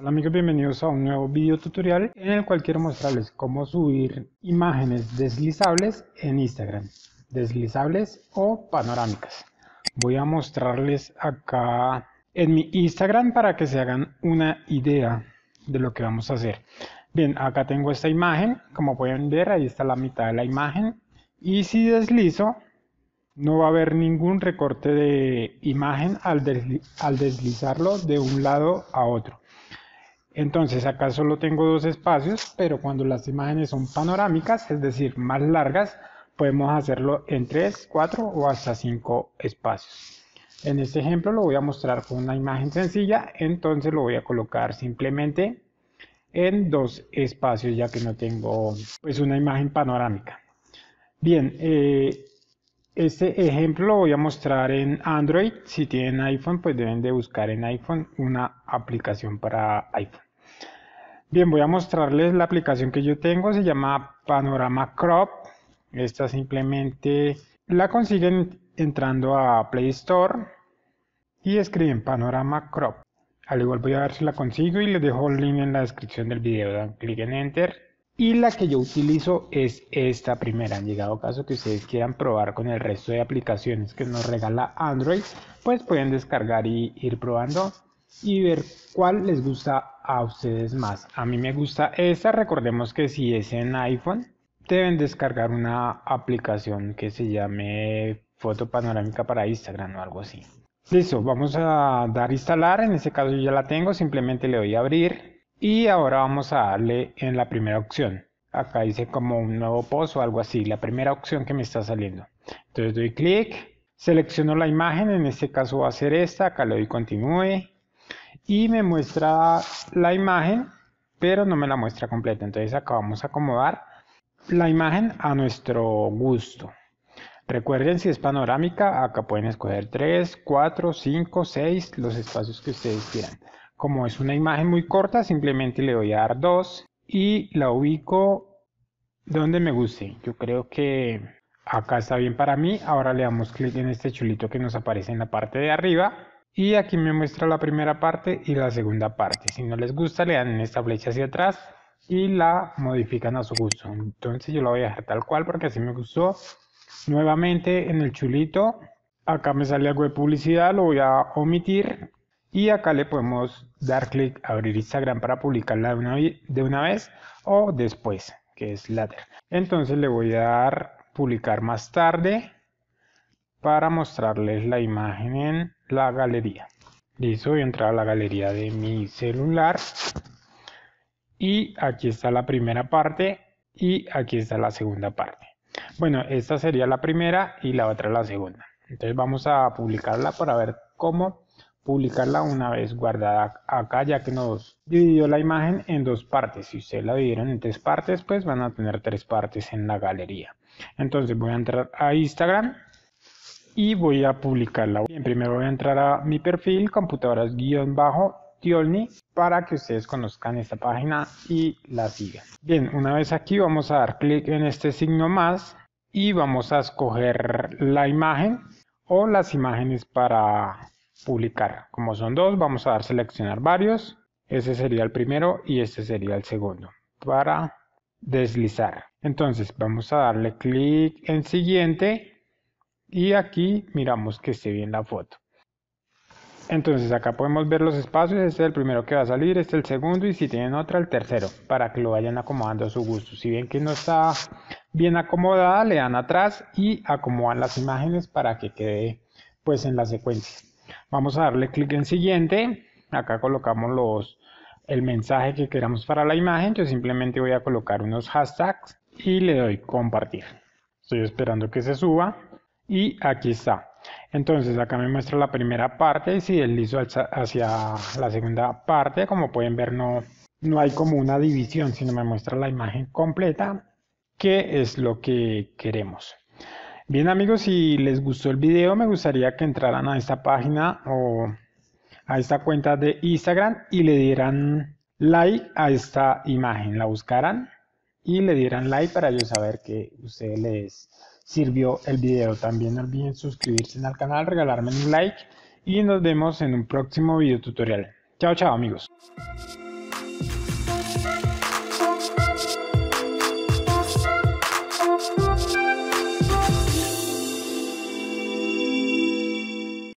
Hola amigos, bienvenidos a un nuevo video tutorial en el cual quiero mostrarles cómo subir imágenes deslizables en Instagram, deslizables o panorámicas. Voy a mostrarles acá en mi Instagram para que se hagan una idea de lo que vamos a hacer. Bien, acá tengo esta imagen, como pueden ver ahí está la mitad de la imagen y si deslizo no va a haber ningún recorte de imagen al, al deslizarlo de un lado a otro. Entonces acá solo tengo dos espacios, pero cuando las imágenes son panorámicas, es decir, más largas, podemos hacerlo en 3, 4 o hasta 5 espacios. En este ejemplo lo voy a mostrar con una imagen sencilla, entonces lo voy a colocar simplemente en dos espacios ya que no tengo pues una imagen panorámica. Bien, eh, este ejemplo lo voy a mostrar en Android. Si tienen iPhone, pues deben de buscar en iPhone una aplicación para iPhone. Bien, voy a mostrarles la aplicación que yo tengo, se llama Panorama Crop. Esta simplemente la consiguen entrando a Play Store y escriben Panorama Crop. Al igual voy a ver si la consigo y les dejo el link en la descripción del video, dan clic en Enter. Y la que yo utilizo es esta primera. En llegado caso que ustedes quieran probar con el resto de aplicaciones que nos regala Android, pues pueden descargar y ir probando y ver cuál les gusta a ustedes más. A mí me gusta esta, recordemos que si es en iPhone, deben descargar una aplicación que se llame foto panorámica para Instagram o algo así. Listo, vamos a dar instalar, en este caso yo ya la tengo, simplemente le doy a abrir y ahora vamos a darle en la primera opción. Acá dice como un nuevo post o algo así, la primera opción que me está saliendo. Entonces doy clic, selecciono la imagen, en este caso va a ser esta, acá le doy continúe, y me muestra la imagen, pero no me la muestra completa. Entonces acá vamos a acomodar la imagen a nuestro gusto. Recuerden si es panorámica, acá pueden escoger 3, 4, 5, 6, los espacios que ustedes quieran. Como es una imagen muy corta, simplemente le voy a dar 2 y la ubico donde me guste. Yo creo que acá está bien para mí. Ahora le damos clic en este chulito que nos aparece en la parte de arriba y aquí me muestra la primera parte y la segunda parte. Si no les gusta, le dan esta flecha hacia atrás y la modifican a su gusto. Entonces yo la voy a dejar tal cual porque así me gustó. Nuevamente en el chulito, acá me sale algo de publicidad, lo voy a omitir. Y acá le podemos dar clic abrir Instagram para publicarla de una, de una vez o después, que es later. Entonces le voy a dar publicar más tarde para mostrarles la imagen en la galería. Listo, voy a entrar a la galería de mi celular. Y aquí está la primera parte y aquí está la segunda parte. Bueno, esta sería la primera y la otra la segunda. Entonces vamos a publicarla para ver cómo publicarla una vez guardada acá, ya que nos dividió la imagen en dos partes. Si ustedes la dividieron en tres partes, pues van a tener tres partes en la galería. Entonces voy a entrar a Instagram y voy a publicarla. Bien, primero voy a entrar a mi perfil, computadoras-tiolni, para que ustedes conozcan esta página y la sigan. Bien, una vez aquí vamos a dar clic en este signo más y vamos a escoger la imagen o las imágenes para publicar. Como son dos, vamos a dar seleccionar varios. Ese sería el primero y este sería el segundo para deslizar. Entonces vamos a darle clic en siguiente y aquí miramos que esté bien la foto. Entonces acá podemos ver los espacios, este es el primero que va a salir, este es el segundo y si tienen otra el tercero, para que lo vayan acomodando a su gusto. Si bien que no está bien acomodada, le dan atrás y acomodan las imágenes para que quede pues en la secuencia. Vamos a darle clic en siguiente, acá colocamos los, el mensaje que queramos para la imagen, yo simplemente voy a colocar unos hashtags y le doy compartir. Estoy esperando que se suba y aquí está entonces acá me muestra la primera parte y si deslizo hacia la segunda parte como pueden ver no, no hay como una división sino me muestra la imagen completa que es lo que queremos bien amigos si les gustó el video me gustaría que entraran a esta página o a esta cuenta de Instagram y le dieran like a esta imagen la buscaran y le dieran like para yo saber que ustedes les sirvió el video. También no olviden suscribirse al canal, regalarme un like y nos vemos en un próximo video tutorial. Chao, chao amigos.